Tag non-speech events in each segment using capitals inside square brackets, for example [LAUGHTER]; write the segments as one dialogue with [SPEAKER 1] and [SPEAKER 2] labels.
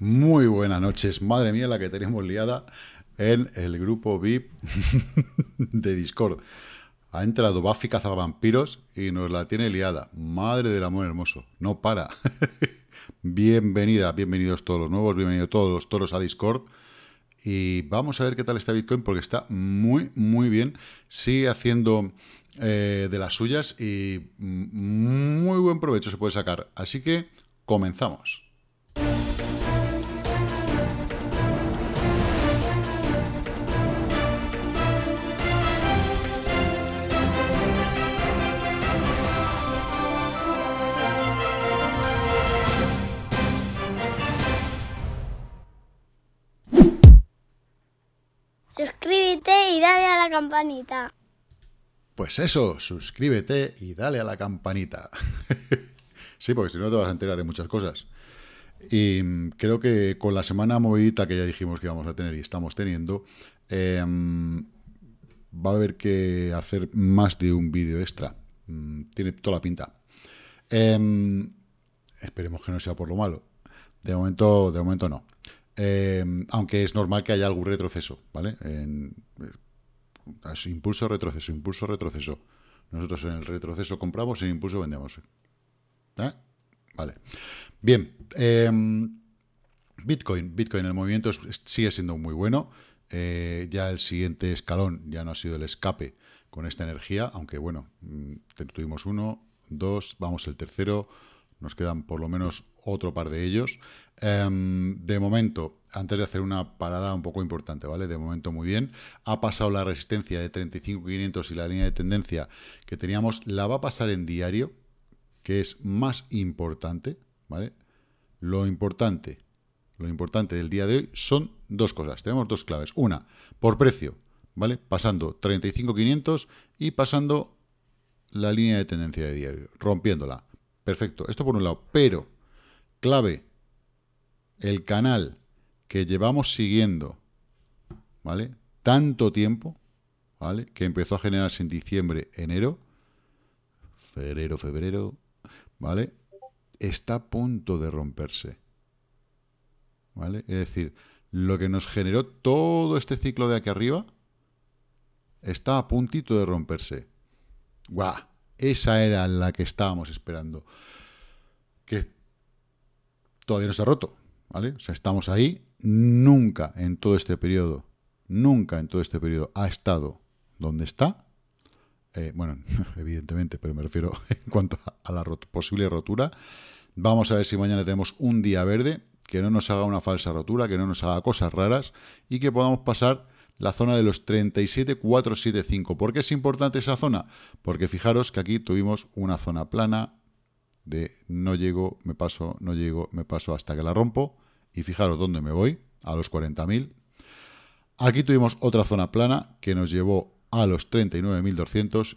[SPEAKER 1] Muy buenas noches. Madre mía, la que tenemos liada en el grupo VIP [LAUGHS] de Discord. Ha entrado Bafi Cazavampiros y nos la tiene liada. Madre del amor hermoso. No para. [LAUGHS] Bienvenida, bienvenidos todos los nuevos, bienvenidos todos los toros a Discord. Y vamos a ver qué tal está Bitcoin porque está muy, muy bien. Sigue haciendo eh, de las suyas y mm, muy buen provecho se puede sacar. Así que comenzamos. y dale a la campanita. Pues eso, suscríbete y dale a la campanita. [LAUGHS] sí, porque si no te vas a enterar de muchas cosas. Y mm, creo que con la semana movidita que ya dijimos que íbamos a tener y estamos teniendo, em, va a haber que hacer más de un vídeo extra. Mm, tiene toda la pinta. Em, esperemos que no sea por lo malo. De momento, de momento no. Em, aunque es normal que haya algún retroceso, ¿vale? Eh, impulso, retroceso, impulso, retroceso. Nosotros en el retroceso compramos, en impulso vendemos. ¿Eh? Vale. Bien. Em, Bitcoin. Bitcoin. en el movimiento sigue siendo muy bueno. Eh, ya el siguiente escalón ya no ha sido el escape con esta energía, aunque bueno, mm, tuvimos uno, dos, vamos el tercero, nos quedan por lo menos otro par de ellos. Em, de momento, antes de hacer una parada un poco importante, ¿vale? De momento muy bien. Ha pasado la resistencia de 35.500 y la línea de tendencia que teníamos. La va a pasar en diario, que es más importante, ¿vale? Lo importante, lo importante del día de hoy son dos cosas. Tenemos dos claves. Una, por precio, ¿vale? Pasando 35.500 y pasando la línea de tendencia de diario, rompiéndola. Perfecto, esto por un lado. Pero, clave, el canal que llevamos siguiendo, ¿vale? Tanto tiempo, ¿vale? Que empezó a generarse en diciembre, enero, febrero, febrero, ¿vale? Está a punto de romperse, ¿vale? Es decir, lo que nos generó todo este ciclo de aquí arriba está a puntito de romperse. ¡Guau! Esa era la que estábamos esperando. Que todavía no se ha roto, ¿vale? O sea, estamos ahí. Nunca en todo este periodo, nunca en todo este periodo ha estado donde está. Eh, bueno, [LAUGHS] evidentemente, pero me refiero [LAUGHS] en cuanto a la posible rotura. Vamos a ver si mañana tenemos un día verde, que no nos haga una falsa rotura, que no nos haga cosas raras y que podamos pasar la zona de los 37,475. ¿Por qué es importante esa zona? Porque fijaros que aquí tuvimos una zona plana de no llego, me paso, no llego, me paso hasta que la rompo. Y fijaros dónde me voy, a los 40.000. Aquí tuvimos otra zona plana que nos llevó a los 39.200.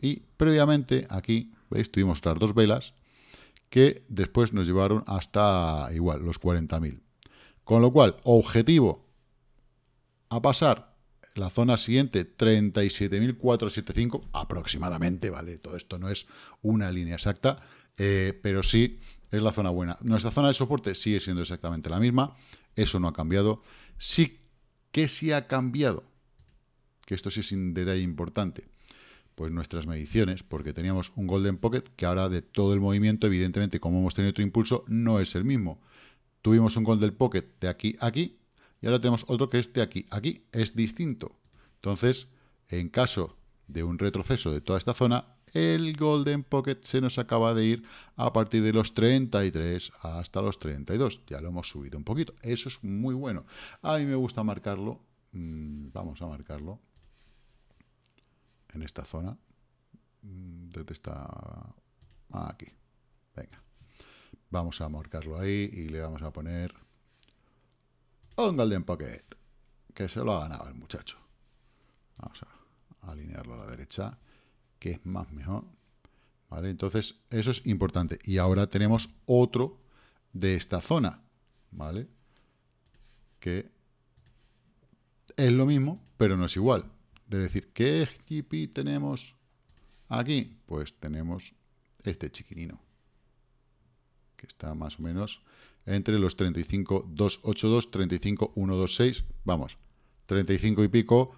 [SPEAKER 1] Y previamente aquí, veis, tuvimos otras dos velas que después nos llevaron hasta igual, los 40.000. Con lo cual, objetivo a pasar la zona siguiente, 37.475 aproximadamente, ¿vale? Todo esto no es una línea exacta, eh, pero sí es la zona buena. Nuestra zona de soporte sigue siendo exactamente la misma, eso no ha cambiado. Sí que sí ha cambiado, que esto sí es un detalle importante, pues nuestras mediciones, porque teníamos un Golden Pocket que ahora de todo el movimiento, evidentemente, como hemos tenido otro impulso, no es el mismo. Tuvimos un Golden Pocket de aquí a aquí, y ahora tenemos otro que de este aquí. Aquí es distinto. Entonces, en caso de un retroceso de toda esta zona, el Golden Pocket se nos acaba de ir a partir de los 33 hasta los 32. Ya lo hemos subido un poquito. Eso es muy bueno. A mí me gusta marcarlo. Mm, vamos a marcarlo en esta zona. Mm, Desde esta... Ah, aquí. Venga. Vamos a marcarlo ahí y le vamos a poner un Golden Pocket. Que se lo ha ganado el muchacho. Vamos a alinearlo a la derecha, que es más mejor. ¿Vale? Entonces, eso es importante. Y ahora tenemos otro de esta zona, ¿vale? Que es lo mismo, pero no es igual. Es decir, ¿qué equipo tenemos aquí? Pues tenemos este chiquinino que está más o menos entre los 35,282, 35,126, vamos, 35 y pico,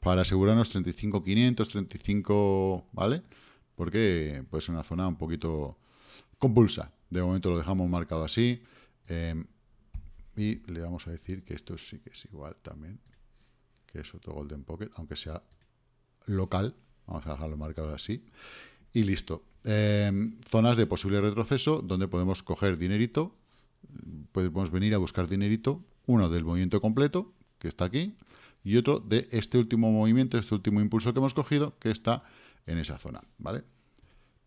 [SPEAKER 1] para asegurarnos 35,500, 35, ¿vale? Porque pues es una zona un poquito compulsa. De momento lo dejamos marcado así. Em, y le vamos a decir que esto sí que es igual también, que es otro Golden Pocket, aunque sea local. Vamos a dejarlo marcado así. Y listo. Em, zonas de posible retroceso donde podemos coger dinerito, pues podemos venir a buscar dinerito, uno del movimiento completo, que está aquí, y otro de este último movimiento, este último impulso que hemos cogido, que está en esa zona, ¿vale?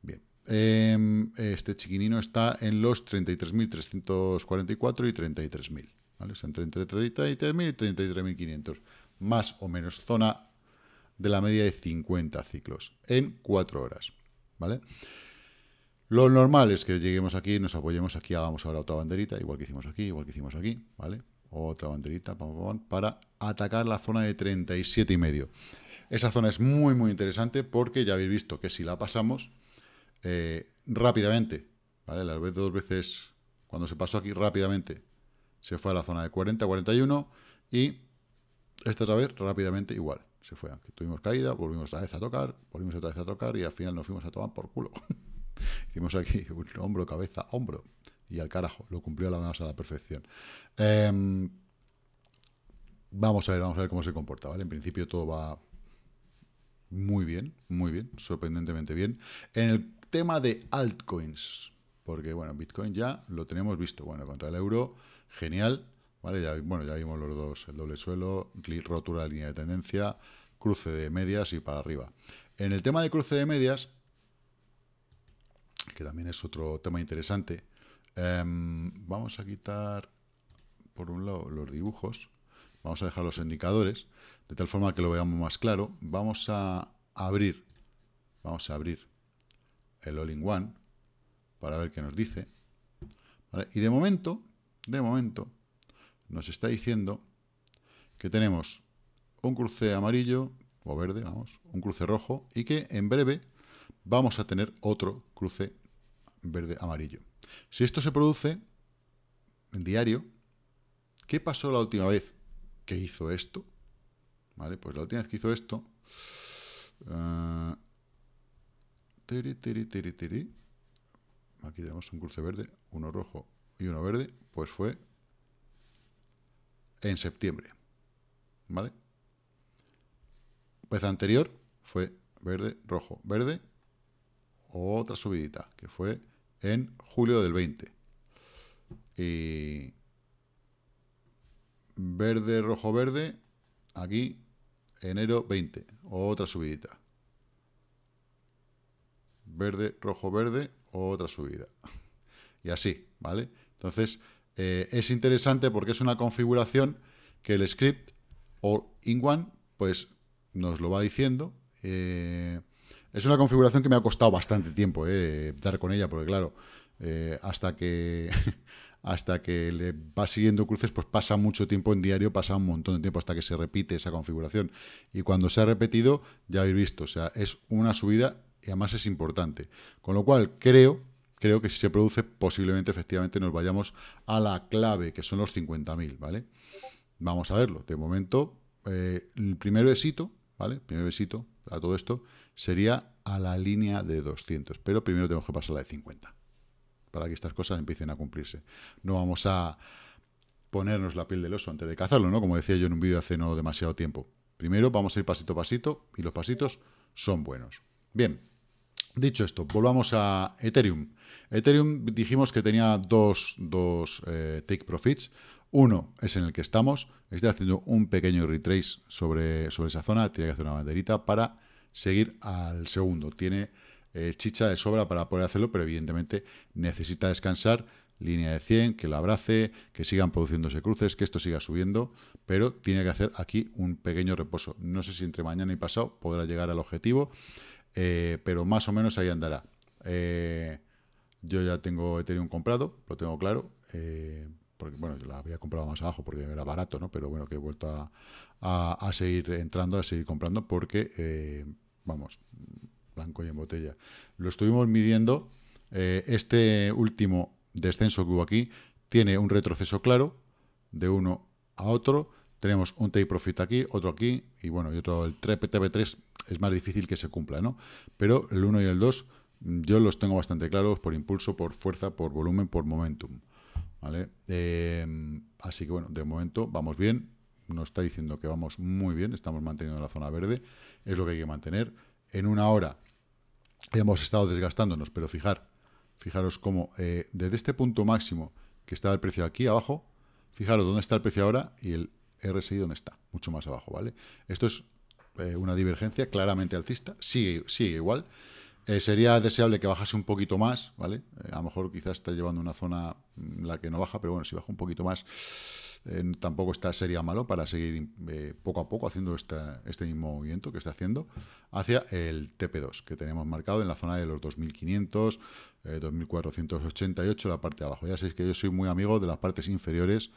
[SPEAKER 1] Bien, em, este chiquinino está en los 33.344 y 33.000, ¿vale? O sea, entre 33.000 y 33.500, más o menos zona de la media de 50 ciclos en 4 horas. ¿vale? Lo normal es que lleguemos aquí, nos apoyemos aquí, hagamos ahora otra banderita, igual que hicimos aquí, igual que hicimos aquí, ¿vale? Otra banderita, para atacar la zona de 37,5. y medio. Esa zona es muy, muy interesante porque ya habéis visto que si la pasamos eh, rápidamente, ¿vale? Las veces, dos veces, cuando se pasó aquí rápidamente, se fue a la zona de 40, 41 y esta otra vez rápidamente igual se fue. tuvimos caída, volvimos otra vez a tocar, volvimos otra vez a tocar y al final nos fuimos a tomar por culo. [LAUGHS] Hicimos aquí un hombro, cabeza, hombro. Y al carajo, lo cumplió la más a la perfección. Em, vamos a ver, vamos a ver cómo se comporta, ¿vale? En principio todo va muy bien, muy bien, sorprendentemente bien. En el tema de altcoins, porque bueno, Bitcoin ya lo tenemos visto. Bueno, contra el euro, genial bueno, ya vimos los dos, el doble suelo, rotura de línea de tendencia, cruce de medias y para arriba. En el tema de cruce de medias, que también es otro tema interesante, em, vamos a quitar, por un lado, los dibujos, vamos a dejar los indicadores, de tal forma que lo veamos más claro. Vamos a abrir, vamos a abrir el all-in-one para ver qué nos dice. Y de momento, de momento, nos está diciendo que tenemos un cruce amarillo, o verde, vamos, un cruce rojo, y que en breve vamos a tener otro cruce verde-amarillo. Si esto se produce en diario, ¿qué pasó la última vez que hizo esto? ¿Vale? Pues la última vez que hizo esto... Eh, aquí tenemos un cruce verde, uno rojo y uno verde, pues fue en septiembre. ¿Vale? Pues anterior fue verde, rojo, verde. Otra subidita, que fue en julio del 20. Y verde, rojo, verde, aquí, enero 20. Otra subidita. Verde, rojo, verde, otra subida. [LAUGHS] Y así, ¿vale? Entonces, eh, es interesante porque es una configuración que el script o in one pues nos lo va diciendo. Eh, es una configuración que me ha costado bastante tiempo eh, dar con ella, porque claro, hasta que [LAUGHS] hasta que le va siguiendo cruces, pues pasa mucho tiempo en diario, pasa un montón de tiempo hasta que se repite esa configuración. Y cuando se ha repetido, ya habéis visto, o sea, es una subida y además es importante. Con lo cual, creo creo que si se produce, posiblemente efectivamente nos vayamos a la clave, que son los 50.000, ¿vale? Vamos a verlo. De momento, eh, el primer besito, ¿vale? El primer besito a todo esto sería a la línea de 200, pero primero tenemos que pasar a la de 50 para que estas cosas empiecen a cumplirse. No vamos a ponernos la piel del oso antes de cazarlo, ¿no? Como decía yo en un vídeo hace no demasiado tiempo. Primero vamos a ir pasito a pasito y los pasitos son buenos. Bien, Dicho esto, volvamos a Ethereum. Ethereum dijimos que tenía dos, eh, take profits. Uno es en el que estamos. Está haciendo un pequeño retrace sobre, sobre esa zona. Tiene que hacer una banderita para seguir al segundo. Tiene eh, chicha de sobra para poder hacerlo, pero evidentemente necesita descansar. Línea de 100, que la abrace, que sigan produciéndose cruces, que esto siga subiendo, pero tiene que hacer aquí un pequeño reposo. No sé si entre mañana y pasado podrá llegar al objetivo. Eh, pero más o menos ahí andará. Eh, yo ya tengo un comprado, lo tengo claro. Eh, porque, bueno, yo la había comprado más abajo porque era barato, ¿no? Pero bueno, que he vuelto a seguir entrando, a seguir comprando, porque, vamos, blanco y en botella. Lo estuvimos midiendo. este último descenso que hubo aquí tiene un retroceso claro de uno a otro tenemos un take profit aquí, otro aquí, y bueno, y otro, el 3 TP3 es más difícil que se cumpla, ¿no? Pero el 1 y el 2 yo los tengo bastante claros por impulso, por fuerza, por volumen, por momentum, ¿vale? Em, así que bueno, de momento vamos bien, nos está diciendo que vamos muy bien, estamos manteniendo la zona verde, es lo que hay que mantener. En una hora hemos estado desgastándonos, pero fijar, fijaros cómo eh, desde este punto máximo que estaba el precio aquí abajo, fijaros dónde está el precio ahora y el RSI donde está, mucho más abajo, ¿vale? Esto es eh, una divergencia claramente alcista, sigue, sigue igual. Eh, sería deseable que bajase un poquito más, ¿vale? Eh, a lo mejor quizás está llevando una zona mm, la que no baja, pero bueno, si baja un poquito más, tampoco está, sería malo para seguir poco a poco haciendo este mismo movimiento que está haciendo hacia el TP2, que tenemos marcado en la zona de los 2500, 2488, eh, la parte de abajo. Ya sabéis que yo soy muy amigo de las partes inferiores.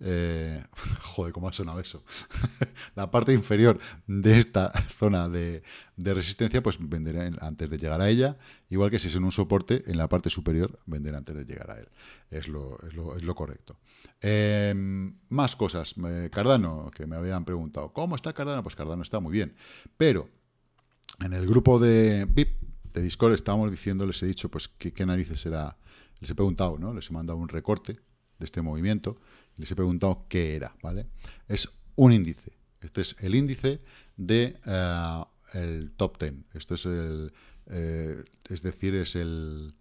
[SPEAKER 1] Eh, [LAUGHS] joder, cómo ha sonado eso. [LAUGHS] la parte inferior de esta zona de, resistencia, pues venderé antes de llegar a ella. Igual que si es en un soporte, en la parte superior vender antes de llegar a él. Es lo, es lo, correcto. Em, más cosas. Eh, Cardano, que me habían preguntado, ¿cómo está Cardano? Pues Cardano está muy bien. Pero en el grupo de VIP Discord estábamos diciendo, les he dicho, pues qué, narices era. Les he preguntado, ¿no? Les he mandado un recorte de este movimiento les he preguntado qué era, ¿vale? Es un índice. Este es el índice de eh, el top 10. Esto es el, eh, es decir, es el,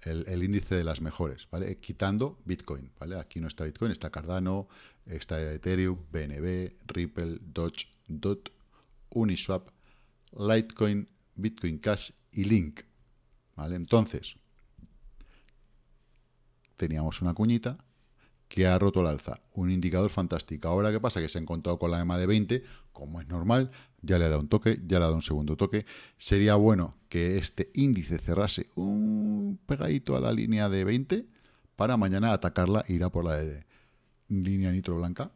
[SPEAKER 1] el, el, índice de las mejores, ¿vale? Quitando Bitcoin, ¿vale? Aquí no está Bitcoin, está Cardano, está Ethereum, BNB, Ripple, Doge, DOT, Uniswap, Litecoin, Bitcoin Cash y link. ¿Vale? Entonces, teníamos una cuñita que ha roto el alza. Un indicador fantástico. Ahora, ¿qué pasa? Que se ha encontrado con la EMA de 20, como es normal, ya le ha dado un toque, ya le ha dado un segundo toque. Sería bueno que este índice cerrase un pegadito a la línea de 20 para mañana atacarla e ir a por la línea nitro blanca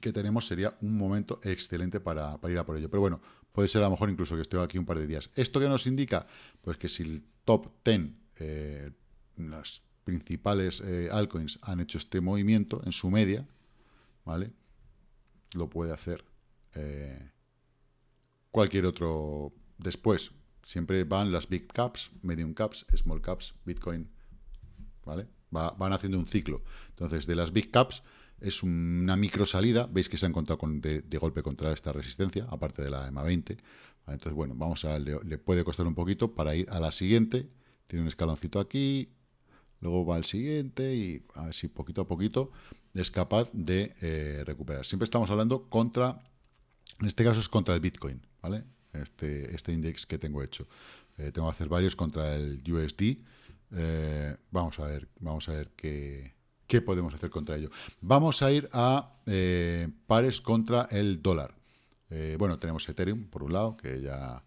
[SPEAKER 1] que tenemos sería un momento excelente para, para ir a por ello. Pero bueno, Puede ser a lo mejor incluso que esté aquí un par de días. ¿Esto qué nos indica? Pues que si el top 10, eh, las principales eh, altcoins han hecho este movimiento en su media, ¿vale? Lo puede hacer eh, cualquier otro después. Siempre van las big caps, medium caps, small caps, Bitcoin, ¿vale? van haciendo un ciclo. Entonces, de las big caps es una micro salida, veis que se ha encontrado de, golpe contra esta resistencia, aparte de la EMA 20. entonces, bueno, vamos a, le, le, puede costar un poquito para ir a la siguiente. Tiene un escaloncito aquí, luego va al siguiente y así poquito a poquito es capaz de eh, recuperar. Siempre estamos hablando contra, en este caso es contra el Bitcoin, ¿vale? Este, este index que tengo hecho. Eh, tengo que hacer varios contra el USD. Eh, vamos a ver, vamos a ver qué ¿Qué podemos hacer contra ello? Vamos a ir a eh, pares contra el dólar. Eh, bueno, tenemos Ethereum, por un lado, que ya,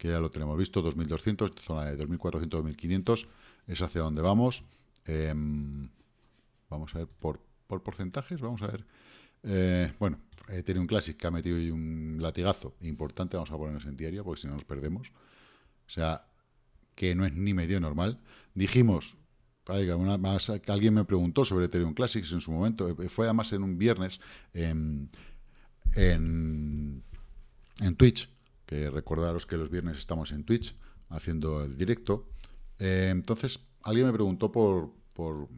[SPEAKER 1] ya lo tenemos visto, 2200, zona de 2400, 2500, es hacia dónde vamos. Em, vamos a ver por, porcentajes, vamos a ver. Eh, bueno, Ethereum Classic que ha metido un latigazo importante, vamos a ponernos en diario, porque si no nos perdemos. O sea, que no es ni medio normal. Dijimos alguien me preguntó sobre Ethereum Classics en su momento. Eh, fue además en un viernes en, en, Twitch, que recordaros que los viernes estamos en Twitch haciendo el directo. Eh, entonces, alguien me preguntó por, por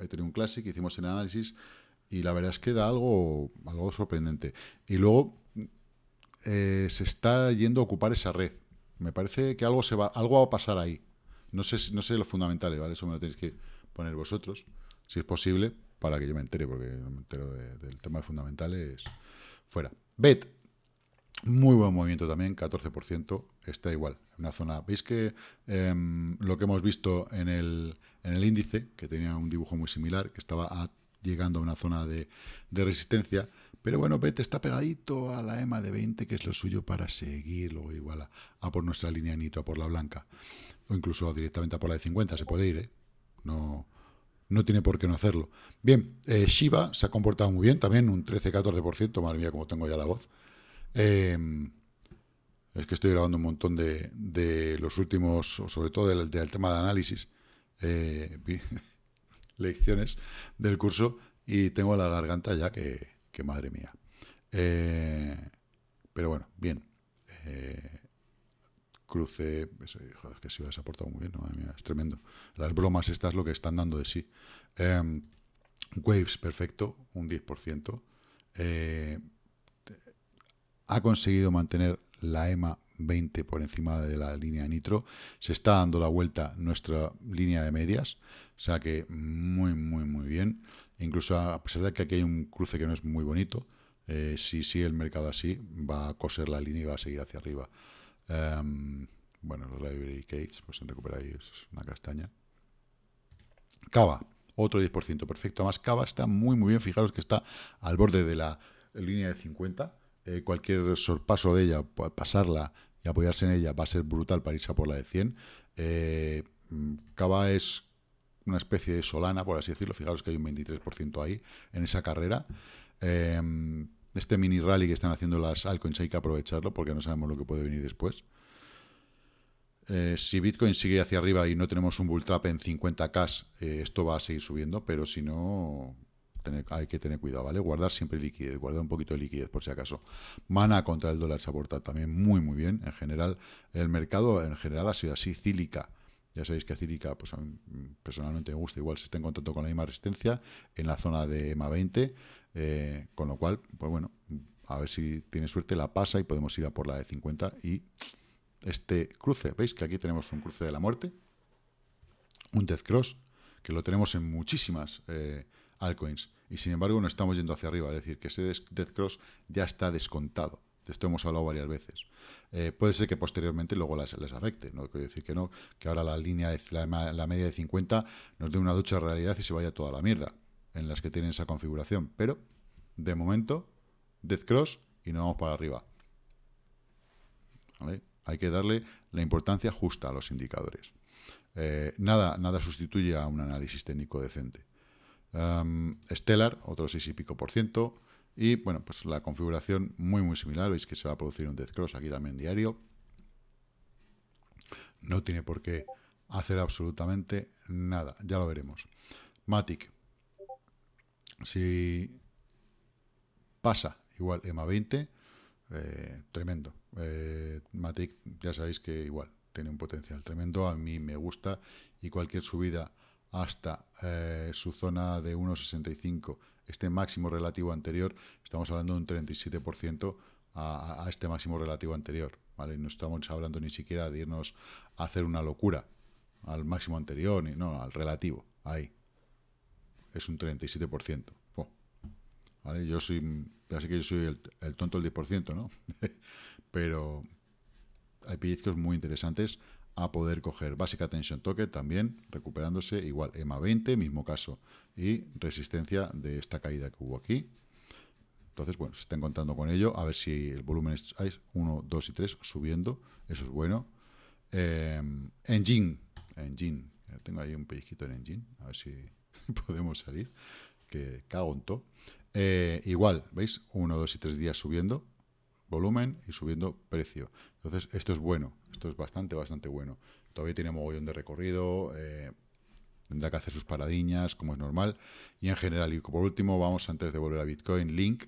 [SPEAKER 1] Ethereum Classic, hicimos el análisis y la verdad es que da algo, algo sorprendente. Y luego eh, se está yendo a ocupar esa red. Me parece que algo, se va, algo va a pasar ahí. No sé, no sé los fundamentales, ¿vale? Eso me lo tenéis que poner vosotros, si es posible, para que yo me entere, porque no me entero de, del tema de fundamentales fuera. BET, muy buen movimiento también, 14%, está igual, en una zona, veis que em, lo que hemos visto en el, en el índice, que tenía un dibujo muy similar, que estaba llegando a una zona de, de resistencia, pero bueno, Pete está pegadito a la EMA de 20, que es lo suyo para seguir igual a, por nuestra línea nitro, a por la blanca. O incluso directamente a por la de 50, se puede ir, ¿eh? No, no tiene por qué no hacerlo. Bien, eh, Shiva se ha comportado muy bien también, un 13-14%, madre mía, como tengo ya la voz. Em, es que estoy grabando un montón de, los últimos, sobre todo del, tema de análisis, eh, [LAUGHS] lecciones del curso y tengo la garganta ya que, que madre mía. Eh, pero bueno, bien. Eh, cruce, que si lo muy bien, es tremendo. Las bromas estas lo que están dando de sí. Em, waves, perfecto, un 10%. Eh, ha conseguido mantener la EMA 20 por encima de la línea nitro. Se está dando la vuelta nuestra línea de medias, o sea que muy, muy, muy bien. Incluso a pesar de que aquí hay un cruce que no es muy bonito, eh, si sigue el mercado así, va a coser la línea y va a seguir hacia arriba. Em, bueno, los library cakes, pues en recupera ahí es una castaña. Cava, otro 10%, perfecto. Además, Cava está muy, muy bien. Fijaros que está al borde de la línea de 50. Eh, cualquier sorpaso de ella, pues, pasarla y apoyarse en ella, va a ser brutal para irse a por la de 100. Eh, mm, Cava es una especie de solana, por así decirlo. Fijaros que hay un 23% ahí en esa carrera. Em, este mini rally que están haciendo las altcoins hay que aprovecharlo porque no sabemos lo que puede venir después. Eh, si Bitcoin sigue hacia arriba y no tenemos un bull trap en 50K, eh, esto va a seguir subiendo, pero si no, hay que tener cuidado, ¿vale? Guardar siempre liquidez, guardar un poquito de liquidez por si acaso. Mana contra el dólar se aporta también muy, muy bien. En general, el mercado en general ha sido así cílica ya sabéis que pues a mí personalmente me gusta, igual se está en contacto con la misma resistencia en la zona de EMA 20, eh, con lo cual, pues bueno, a ver si tiene suerte, la pasa y podemos ir a por la de 50 y este cruce, veis que aquí tenemos un cruce de la muerte, un death cross, que lo tenemos en muchísimas eh, altcoins y sin embargo no estamos yendo hacia arriba, es decir, que ese death cross ya está descontado. De esto hemos hablado varias veces. Eh, puede ser que posteriormente luego las, les afecte, no quiero decir que no, que ahora la línea, la, media de 50 nos dé una ducha de realidad y se vaya toda la mierda en las que tienen esa configuración. Pero, de momento, death cross y nos vamos para arriba. Hay que darle la importancia justa a los indicadores. Eh, nada, nada sustituye a un análisis técnico decente. Em, Stellar, otro 6 y pico por ciento. Y bueno, pues la configuración muy muy similar, veis que se va a producir un death cross aquí también diario. No tiene por qué hacer absolutamente nada, ya lo veremos. Matic, si pasa igual EMA 20, eh, tremendo. Eh, Matic ya sabéis que igual tiene un potencial tremendo, a mí me gusta y cualquier subida hasta eh, su zona de 1.65 este máximo relativo anterior, estamos hablando de un 37% a, este máximo relativo anterior. ¿vale? No estamos hablando ni siquiera de irnos a hacer una locura al máximo anterior, ni, no, al relativo, ahí. Es un 37%. ¿Vale? Yo soy, ya sé que yo soy el, el tonto del 10%, ¿no? [LAUGHS] Pero hay pellizcos muy interesantes a poder coger. Básica Attention toque, también recuperándose, igual EMA 20, mismo caso, y resistencia de esta caída que hubo aquí. Entonces, bueno, se está contando con ello, a ver si el volumen es 1, 2 y 3 subiendo, eso es bueno. Em, engine, Engine, eh, tengo ahí un pellizquito en Engine, a ver si [LAUGHS] podemos salir, que cago en todo. Eh, igual, ¿veis? 1, 2 y 3 días subiendo volumen y subiendo precio. Entonces, esto es bueno, esto es bastante, bastante bueno. Todavía tiene mogollón de recorrido, eh, tendrá que hacer sus paradiñas, como es normal. Y en general, y por último, vamos antes de volver a Bitcoin, Link,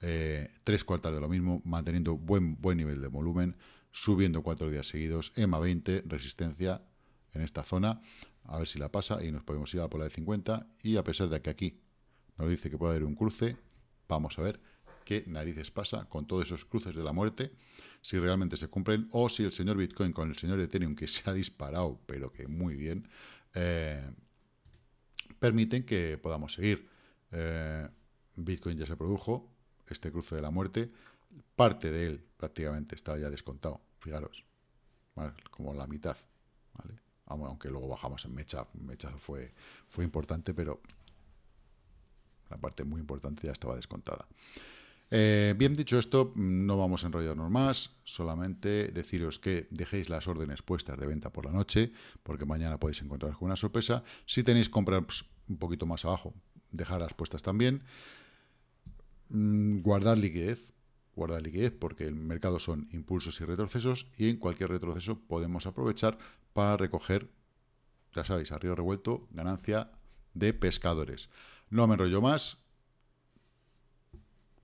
[SPEAKER 1] eh, tres cuartas de lo mismo, manteniendo buen, buen nivel de volumen, subiendo cuatro días seguidos, EMA 20, resistencia en esta zona, a ver si la pasa y nos podemos ir a por la de 50. Y a pesar de que aquí nos dice que puede haber un cruce, vamos a ver qué narices pasa con todos esos cruces de la muerte si realmente se cumplen o si el señor Bitcoin con el señor Ethereum, que se ha disparado, pero que muy bien, eh, permiten que podamos seguir. Eh, Bitcoin ya se produjo, este cruce de la muerte, parte de él prácticamente estaba ya descontado, fijaros, como la mitad, aunque luego bajamos en mecha, mechazo fue, fue importante, pero la parte muy importante ya estaba descontada. Eh, bien dicho esto, no vamos a enrollarnos más, solamente deciros que dejéis las órdenes puestas de venta por la noche, porque mañana podéis encontraros con una sorpresa. Si tenéis compras un poquito más abajo, dejarlas puestas también. Mm, guardar liquidez, guardar liquidez porque el mercado son impulsos y retrocesos y en cualquier retroceso podemos aprovechar para recoger, ya sabéis, a río revuelto, ganancia de pescadores. No me enrollo más,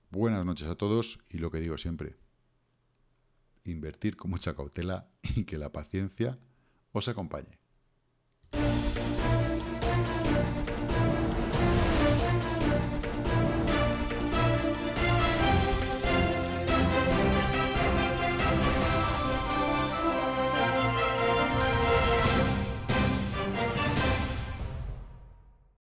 [SPEAKER 1] Buenas noches a todos y lo que digo siempre, invertir con mucha cautela y que la paciencia os acompañe.